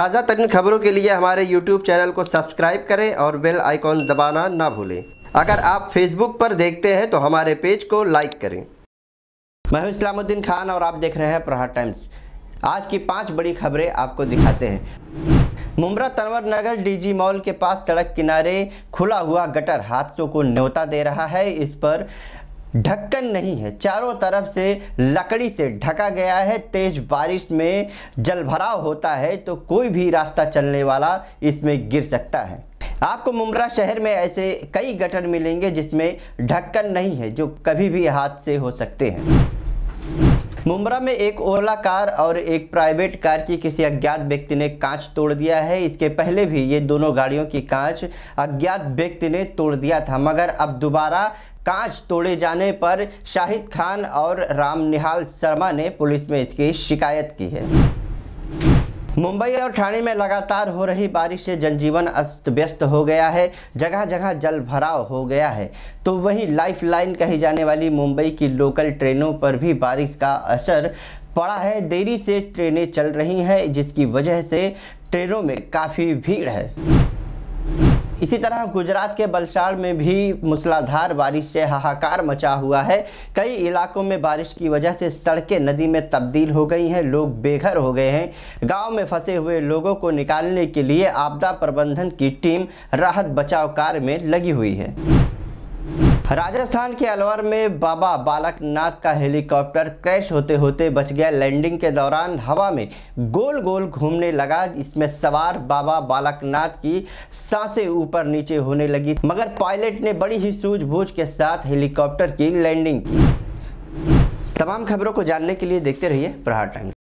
ताज़ा तरीन खबरों के लिए हमारे यूट्यूब चैनल को सब्सक्राइब करें और बेल आइकॉन दबाना ना भूलें अगर आप फेसबुक पर देखते हैं तो हमारे पेज को लाइक करें मैं हूं इस्लामुद्दीन खान और आप देख रहे हैं प्रहार टाइम्स आज की पांच बड़ी खबरें आपको दिखाते हैं मुमरा तनवर नगर डीजी मॉल के पास सड़क किनारे खुला हुआ गटर हादसों को न्योता दे रहा है इस पर ढक्कन नहीं है चारों तरफ से लकड़ी से ढका गया है तेज बारिश में जलभराव होता है तो कोई भी रास्ता चलने वाला इसमें गिर सकता है आपको मुमरा शहर में ऐसे कई गटर मिलेंगे जिसमें ढक्कन नहीं है जो कभी भी हाथ से हो सकते हैं मുംబરા મે એક ઓલા કાર ઓર એક પ્રાઇવેટ કાર કે કિસી અજ્ઞાત વ્યક્તિને કાચ તોડ દિયા હૈ ઇસકે પહેલે ભી યે દોનો ગાડીઓ કે કાચ અજ્ઞાત વ્યક્તિને તોડ દિયા થા મગર અબ દુબારા કાચ તોડે જાને પર શાહિદ ખાન ઓર રામ નિહાલ શર્માને પોલીસ મે ઇસકી શિકાયત કી હૈ मुंबई और ठाणे में लगातार हो रही बारिश से जनजीवन अस्त व्यस्त हो गया है जगह जगह जल भराव हो गया है तो वहीं लाइफ लाइन कही जाने वाली मुंबई की लोकल ट्रेनों पर भी बारिश का असर पड़ा है देरी से ट्रेनें चल रही हैं जिसकी वजह से ट्रेनों में काफ़ी भीड़ है इसी तरह गुजरात के बलसाड़ में भी मूसलाधार बारिश से हाहाकार मचा हुआ है कई इलाकों में बारिश की वजह से सड़कें नदी में तब्दील हो गई हैं लोग बेघर हो गए हैं गांव में फंसे हुए लोगों को निकालने के लिए आपदा प्रबंधन की टीम राहत बचाव कार्य में लगी हुई है राजस्थान के अलवर में बाबा बालकनाथ का हेलीकॉप्टर क्रैश होते होते बच गया लैंडिंग के दौरान हवा में गोल गोल घूमने लगा इसमें सवार बाबा बालकनाथ की सांसें ऊपर नीचे होने लगी मगर पायलट ने बड़ी ही सूझबूझ के साथ हेलीकॉप्टर की लैंडिंग की तमाम खबरों को जानने के लिए देखते रहिए प्रहार टाइम